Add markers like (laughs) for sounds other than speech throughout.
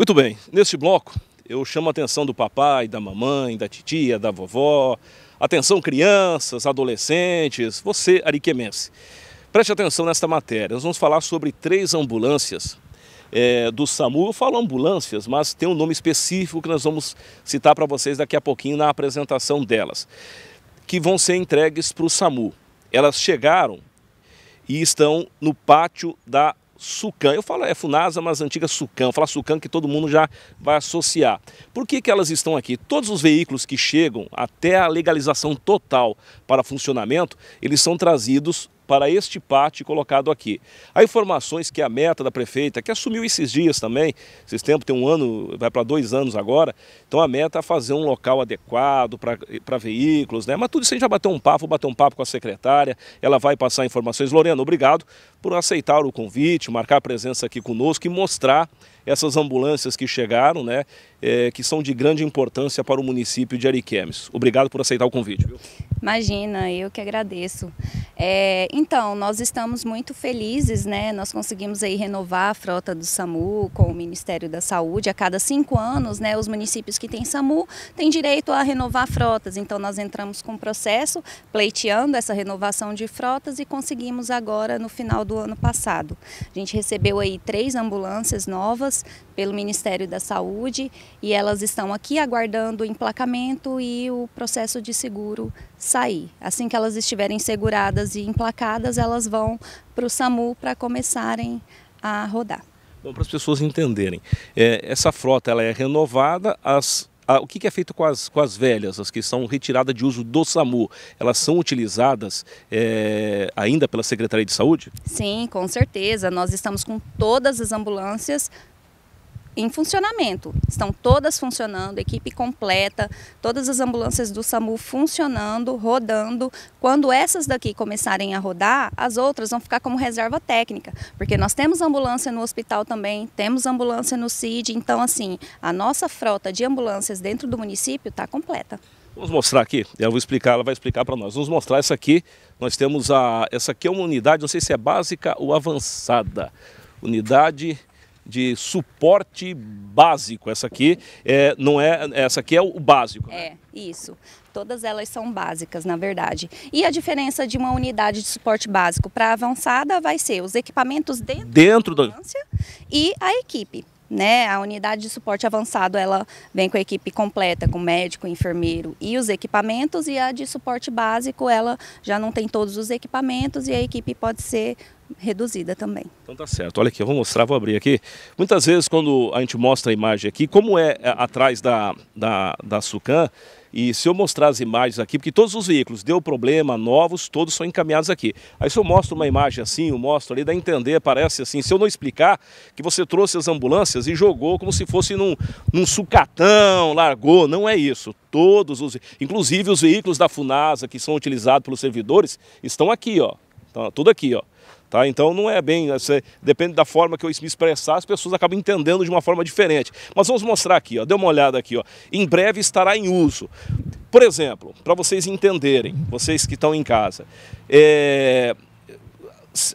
Muito bem, neste bloco eu chamo a atenção do papai, da mamãe, da titia, da vovó. Atenção crianças, adolescentes, você ariquemense. Preste atenção nesta matéria. Nós vamos falar sobre três ambulâncias é, do SAMU. Eu falo ambulâncias, mas tem um nome específico que nós vamos citar para vocês daqui a pouquinho na apresentação delas, que vão ser entregues para o SAMU. Elas chegaram e estão no pátio da Sucam, Eu falo é Funasa, mas antiga Sucan. fala Sucan que todo mundo já vai associar. Por que, que elas estão aqui? Todos os veículos que chegam até a legalização total para funcionamento, eles são trazidos para este pátio colocado aqui. Há informações que a meta da prefeita, que assumiu esses dias também, esses tempos, tem um ano, vai para dois anos agora, então a meta é fazer um local adequado para veículos, né? Mas tudo isso a gente vai bater um papo, bater um papo com a secretária, ela vai passar informações. Lorena, obrigado por aceitar o convite, marcar a presença aqui conosco e mostrar essas ambulâncias que chegaram, né, é, que são de grande importância para o município de Ariquemes. Obrigado por aceitar o convite. Viu? Imagina, eu que agradeço. É, então, nós estamos muito felizes, né? Nós conseguimos aí renovar a frota do SAMU com o Ministério da Saúde. A cada cinco anos, né, os municípios que têm SAMU têm direito a renovar frotas. Então, nós entramos com o processo pleiteando essa renovação de frotas e conseguimos agora no final do ano passado. A gente recebeu aí três ambulâncias novas pelo Ministério da Saúde e elas estão aqui aguardando o emplacamento e o processo de seguro sair. Assim que elas estiverem seguradas atendidas e emplacadas, elas vão para o SAMU para começarem a rodar. Bom, para as pessoas entenderem, é, essa frota ela é renovada, as, a, o que, que, é feito com as, com as velhas, as que são retiradas de uso do SAMU? Elas são utilizadas é, ainda pela Secretaria de Saúde? Sim, com certeza. Nós estamos com todas as ambulâncias em funcionamento. Estão todas funcionando, equipe completa, todas as ambulâncias do SAMU funcionando, rodando. Quando essas daqui começarem a rodar, as outras vão ficar como reserva técnica, porque nós temos ambulância no hospital também, temos ambulância no CID, então assim, a nossa frota de ambulâncias dentro do município está completa. Vamos mostrar aqui, eu vou explicar, ela vai explicar para nós. Vamos mostrar essa aqui, nós temos a, essa aqui é uma unidade, não sei se é básica ou avançada, unidade de suporte básico. Essa aqui é, não é, essa aqui é o básico. Né? É, isso. Todas elas são básicas, na verdade. E a diferença de uma unidade de suporte básico para avançada vai ser os equipamentos dentro, dentro da ambulância do... e a equipe. Né? A unidade de suporte avançado ela vem com a equipe completa, com médico, enfermeiro e os equipamentos, e a de suporte básico ela já não tem todos os equipamentos e a equipe pode ser reduzida também. Então tá certo. Olha aqui, eu vou mostrar, vou abrir aqui. Muitas vezes quando a gente mostra a imagem aqui, como é, é atrás da, da, da sucam e se eu mostrar as imagens aqui, porque todos os veículos deu problema, novos, todos são encaminhados aqui. Aí se eu mostro uma imagem assim, eu mostro ali, dá a entender, parece assim, se eu não explicar que você trouxe as ambulâncias e jogou como se fosse num, num sucatão, largou, não é isso. Todos os, inclusive os veículos da FUNASA que são utilizados pelos servidores, estão aqui, ó. Tá tudo aqui, ó. Tá? Então não é bem, assim, depende da forma que eu me expressar, as pessoas acabam entendendo de uma forma diferente. Mas vamos mostrar aqui, ó, dê uma olhada aqui. Ó. Em breve estará em uso. Por exemplo, para vocês entenderem, vocês que estão em casa, é...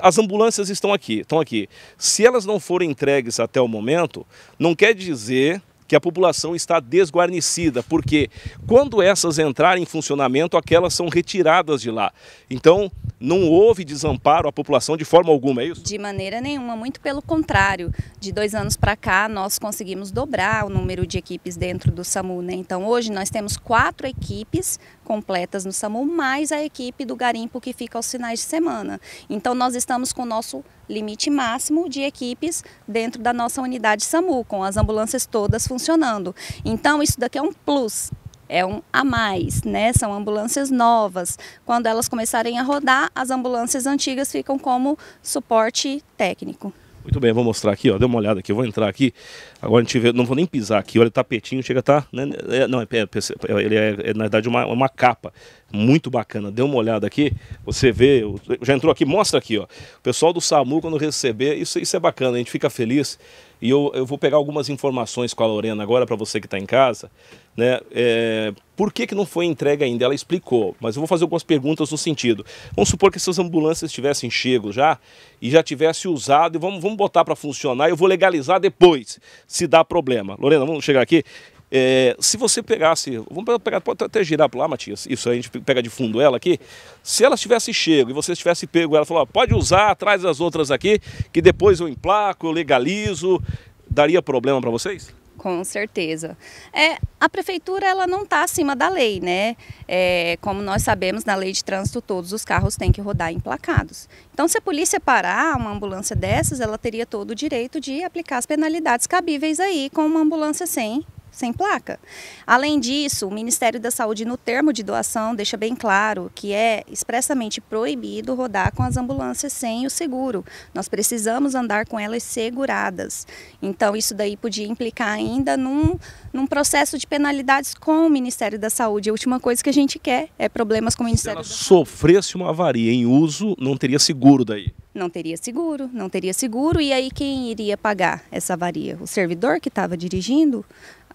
as ambulâncias estão aqui, estão aqui. Se elas não forem entregues até o momento, não quer dizer que a população está desguarnecida, porque quando essas entrarem em funcionamento, aquelas são retiradas de lá. Então, não houve desamparo à população de forma alguma, é isso? De maneira nenhuma, muito pelo contrário. De dois anos para cá, nós conseguimos dobrar o número de equipes dentro do SAMU. Né? Então, hoje nós temos quatro equipes completas no SAMU, mais a equipe do garimpo que fica aos finais de semana. Então, nós estamos com o nosso limite máximo de equipes dentro da nossa unidade SAMU, com as ambulâncias todas funcionando. Então, isso daqui é um plus é um a mais, né? São ambulâncias novas. Quando elas começarem a rodar, as ambulâncias antigas ficam como suporte técnico. Muito bem, vou mostrar aqui, ó. Dê uma olhada aqui, eu vou entrar aqui. Agora a gente vê, não vou nem pisar aqui, olha, o tapetinho chega a tá, né? É, não, é é, é, é, ele é, é, na verdade uma, uma capa. Muito bacana. Dê uma olhada aqui, você vê, já entrou aqui, mostra aqui, ó. O pessoal do SAMU, quando receber, isso, isso é bacana, a gente fica feliz. E eu, eu vou pegar algumas informações com a Lorena agora para você que está em casa. Né? É, por que, que não foi entregue ainda? Ela explicou, mas eu vou fazer algumas perguntas no sentido. Vamos supor que essas ambulâncias tivessem chego já e já tivesse usado, e vamos, vamos botar para funcionar, eu vou legalizar depois, se dá problema. Lorena, vamos chegar aqui. É, se você pegasse, vamos pegar, pode até girar para lá, Matias, isso a gente pega de fundo ela aqui. Se ela tivesse chego e você tivesse pego ela, falou, ó, pode usar, traz as outras aqui, que depois eu emplaco, eu legalizo, daria problema para vocês? Com certeza. É, a prefeitura ela não está acima da lei, né? É, como nós sabemos, na lei de trânsito, todos os carros têm que rodar emplacados. Então, se a polícia parar uma ambulância dessas, ela teria todo o direito de aplicar as penalidades cabíveis aí com uma ambulância sem sem placa. Além disso, o Ministério da Saúde, no termo de doação, deixa bem claro que é expressamente proibido rodar com as ambulâncias sem o seguro. Nós precisamos andar com elas seguradas. Então, isso daí podia implicar ainda num, num processo de penalidades com o Ministério da Saúde. A última coisa que a gente quer é problemas com o Ministério Se ela da sofresse Saúde. uma avaria em uso, não teria seguro daí? Não teria seguro, não teria seguro. E aí quem iria pagar essa avaria? O servidor que estava dirigindo?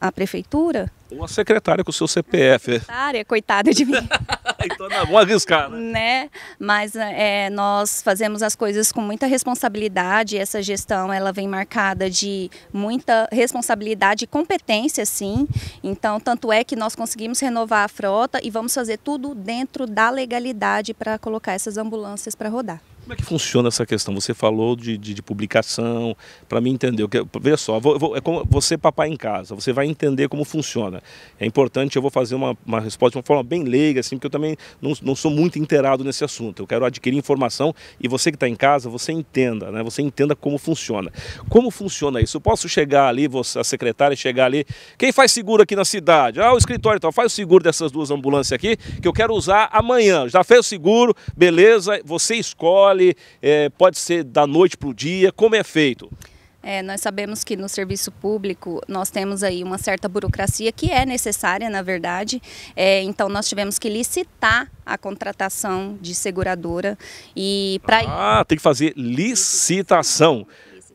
a prefeitura. Uma secretária com o seu CPF. Uma secretária, coitada de mim. (laughs) então não, vamos arriscar, né? né? Mas é, nós fazemos as coisas com muita responsabilidade. Essa gestão ela vem marcada de muita responsabilidade e competência, sim. Então, tanto é que nós conseguimos renovar a frota e vamos fazer tudo dentro da legalidade para colocar essas ambulâncias para rodar. Como é que funciona essa questão? Você falou de, de, de publicação, para mim entender. Vê é, veja só, vou, vou, é como você papai em casa, você vai entender como funciona. É importante, eu vou fazer uma, uma resposta de uma forma bem leiga, assim, porque eu também não, não sou muito inteirado nesse assunto. Eu quero adquirir informação e você que está em casa, você entenda, né? Você entenda como funciona. Como funciona isso? Eu posso chegar ali, você, a secretária chegar ali, quem faz seguro aqui na cidade? Ah, o escritório tal, então, faz o seguro dessas duas ambulâncias aqui, que eu quero usar amanhã. Já fez o seguro, beleza, você escolhe vale? É, pode ser da noite para o dia? Como é feito? É, nós sabemos que no serviço público nós temos aí uma certa burocracia que é necessária, na verdade. É, então nós tivemos que licitar a contratação de seguradora e para ah, tem que fazer licitação.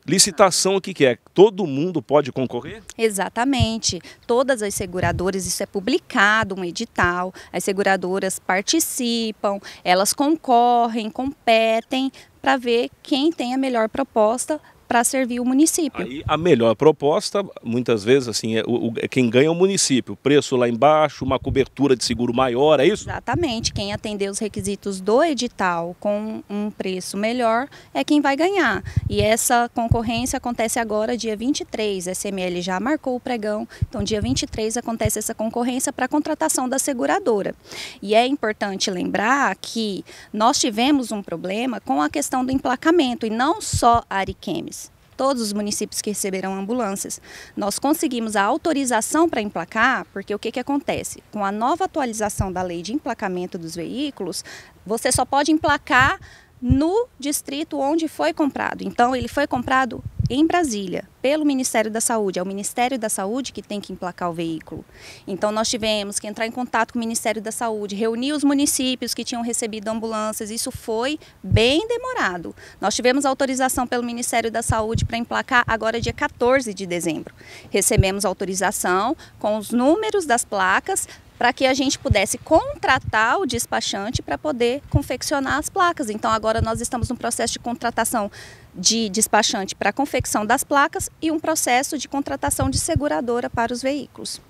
Licitação, o que, que é? Todo mundo pode concorrer? Exatamente. Todas as seguradoras, isso é publicado, um edital, as seguradoras participam, elas concorrem, competem para ver quem tem a melhor proposta para servir o município. Aí, a melhor proposta, muitas vezes, assim, é, o, é quem ganha é o município. Preço lá embaixo, uma cobertura de seguro maior, é isso? Exatamente. Quem atender os requisitos do edital com um preço melhor é quem vai ganhar. E essa concorrência acontece agora, dia 23. A SML já marcou o pregão, então dia 23 acontece essa concorrência para a contratação da seguradora. E é importante lembrar que nós tivemos um problema com a questão do emplacamento, e não só a Ariquemes todos os municípios que receberão ambulâncias. Nós conseguimos a autorização para emplacar, porque o que, que acontece? Com a nova atualização da lei de emplacamento dos veículos, você só pode emplacar no distrito onde foi comprado. Então, ele foi comprado em Brasília pelo Ministério da Saúde. É o Ministério da Saúde que tem que emplacar o veículo. Então nós tivemos que entrar em contato com o Ministério da Saúde, reunir os municípios que tinham recebido ambulâncias. Isso foi bem demorado. Nós tivemos autorização pelo Ministério da Saúde para emplacar agora dia 14 de dezembro. Recebemos autorização com os números das placas, para que a gente pudesse contratar o despachante para poder confeccionar as placas. Então agora nós estamos no processo de contratação de despachante para confecção das placas e um processo de contratação de seguradora para os veículos.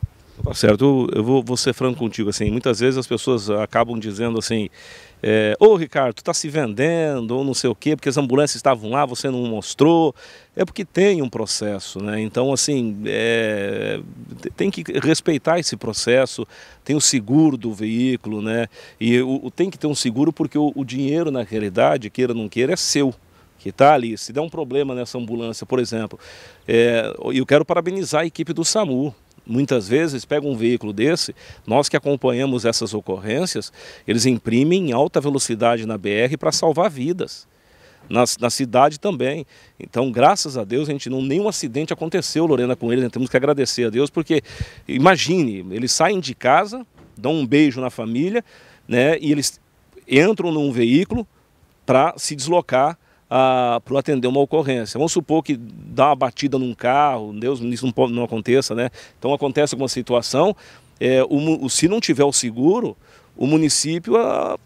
Tá certo, eu vou, vou ser franco contigo, assim, muitas vezes as pessoas acabam dizendo assim, é, ô Ricardo, tu está se vendendo, ou não sei o quê, porque as ambulâncias estavam lá, você não mostrou, é porque tem um processo, né, então assim, é, tem que respeitar esse processo, tem o seguro do veículo, né, e o, tem que ter um seguro porque o, o dinheiro na realidade, queira ou não queira, é seu, que está ali, se der um problema nessa ambulância, por exemplo, é, eu quero parabenizar a equipe do SAMU, muitas vezes pega um veículo desse, nós que acompanhamos essas ocorrências, eles imprimem em alta velocidade na BR para salvar vidas. Na, na, cidade também. Então, graças a Deus, a gente não nenhum acidente aconteceu, Lorena, com eles. Né? Temos que agradecer a Deus, porque imagine, eles saem de casa, dão um beijo na família, né? E eles entram num veículo para se deslocar ah, para atender uma ocorrência. Vamos supor que dá uma batida num carro, Deus, isso não, não aconteça, né? Então acontece alguma situação, é, o, se não tiver o seguro, o município ah,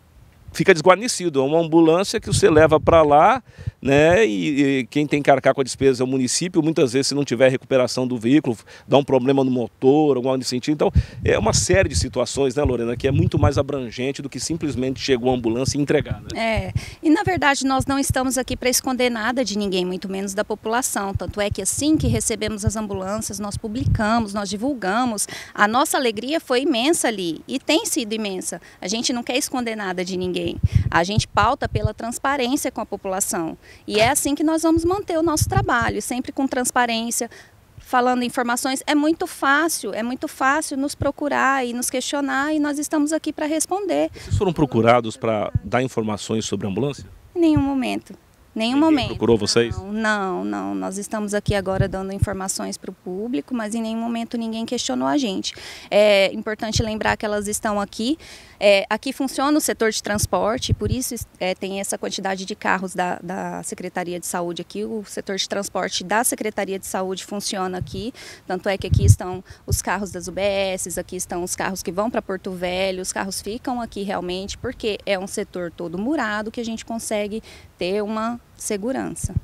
fica desguarnecido. É uma ambulância que você leva para lá, né? E, e, quem tem que arcar com a despesa é o município. Muitas vezes, se não tiver recuperação do veículo, dá um problema no motor, alguma nesse sentido. Então, é uma série de situações, né, Lorena, que é muito mais abrangente do que simplesmente chegou a ambulância e entregar. Né? É, e na verdade, nós não estamos aqui para esconder nada de ninguém, muito menos da população. Tanto é que assim que recebemos as ambulâncias, nós publicamos, nós divulgamos. A nossa alegria foi imensa ali e tem sido imensa. A gente não quer esconder nada de ninguém ninguém. A gente pauta pela transparência com a população. E é assim que nós vamos manter o nosso trabalho, sempre com transparência, falando informações. É muito fácil, é muito fácil nos procurar e nos questionar e nós estamos aqui para responder. Vocês foram procurados para dar informações sobre a ambulância? Em nenhum momento. Nenhum Ninguém momento. procurou vocês? Não, não, não, Nós estamos aqui agora dando informações para o público, mas em nenhum momento ninguém questionou a gente. É importante lembrar que elas estão aqui é, aqui funciona o setor de transporte, por isso é, tem essa quantidade de carros da, da, Secretaria de Saúde aqui. O setor de transporte da Secretaria de Saúde funciona aqui, tanto é que aqui estão os carros das UBSs, aqui estão os carros que vão para Porto Velho, os carros ficam aqui realmente, porque é um setor todo murado que a gente consegue ter uma segurança.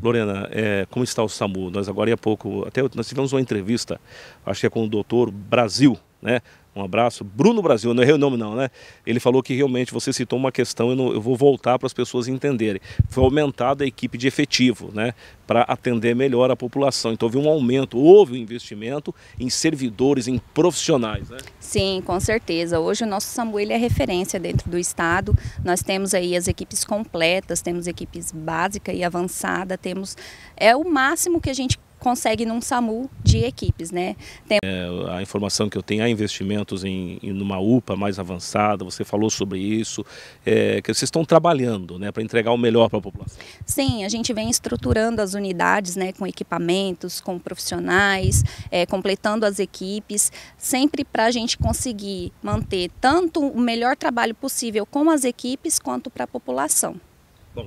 Lorena, é, como está o SAMU? Nós agora há pouco, até nós tivemos uma entrevista, acho que é com o doutor Brasil, né? um abraço. Bruno Brasil, não errei o nome não, né? Ele falou que realmente você citou uma questão, eu, eu vou voltar para as pessoas entenderem. Foi aumentada a equipe de efetivo, né? Para atender melhor a população. Então houve um aumento, houve um investimento em servidores, em profissionais, né? Sim, com certeza. Hoje o nosso SAMU é referência dentro do Estado. Nós temos aí as equipes completas, temos equipes básica e avançada, temos... É o máximo que a gente consegue num SAMU de equipes. Né? Tem... É, a informação que eu tenho, há investimentos em, em uma UPA mais avançada, você falou sobre isso, é, que vocês estão trabalhando né, para entregar o melhor para a população. Sim, a gente vem estruturando as unidades né, com equipamentos, com profissionais, é, completando as equipes, sempre para a gente conseguir manter tanto o melhor trabalho possível com as equipes quanto para a população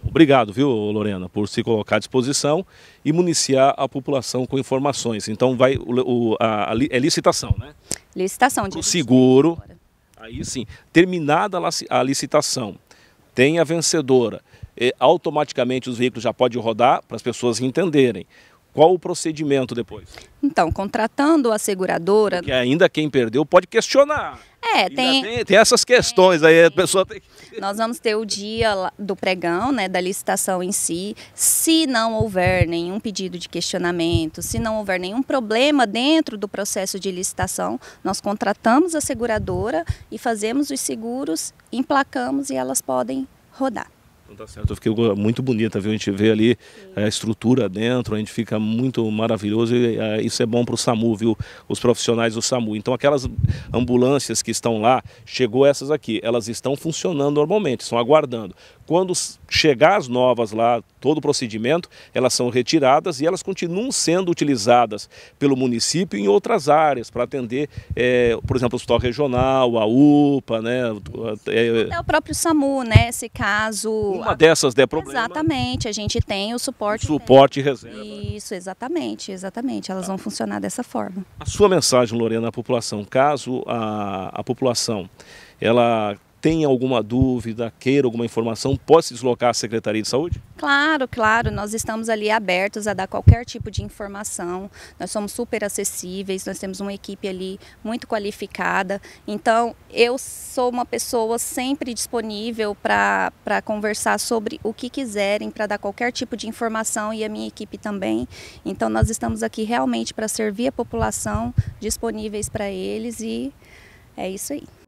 obrigado, viu, Lorena, por se colocar à disposição e municiar a população com informações. Então, vai o, a, a, é licitação, né? Licitação de o seguro. Aí sim, terminada a licitação, tem a vencedora, automaticamente os veículos já podem rodar para as pessoas entenderem. Qual o procedimento depois? Então, contratando a seguradora. Que ainda quem perdeu pode questionar. É, tem... tem, tem. essas questões é, aí, a pessoa tem que... Nós vamos ter o dia do pregão, né, da licitação em si. Se não houver nenhum pedido de questionamento, se não houver nenhum problema dentro do processo de licitação, nós contratamos a seguradora e fazemos os seguros, emplacamos e elas podem rodar. Então tá certo, ficou muito bonita, viu? A gente vê ali é, a estrutura dentro, a gente fica muito maravilhoso e é, isso é bom para o SAMU, viu? Os profissionais do SAMU. Então aquelas ambulâncias que estão lá, chegou essas aqui, elas estão funcionando normalmente, estão aguardando. Quando chegar as novas lá, todo o procedimento, elas são retiradas e elas continuam sendo utilizadas pelo município em outras áreas para atender, é, por exemplo, o hospital regional, a UPA, né? É, o próprio SAMU, né? Se caso... Uma dessas der né, problema. Exatamente, a gente tem o suporte. O suporte e reserva. Isso, exatamente, exatamente. Elas vão funcionar dessa forma. A sua mensagem, Lorena, à população, caso a, a população ela tem alguma dúvida, queira alguma informação, pode se deslocar à Secretaria de Saúde? Claro, claro, nós estamos ali abertos a dar qualquer tipo de informação, nós somos super acessíveis, nós temos uma equipe ali muito qualificada, então eu sou uma pessoa sempre disponível para conversar sobre o que quiserem, para dar qualquer tipo de informação e a minha equipe também, então nós estamos aqui realmente para servir a população, disponíveis para eles e é isso aí.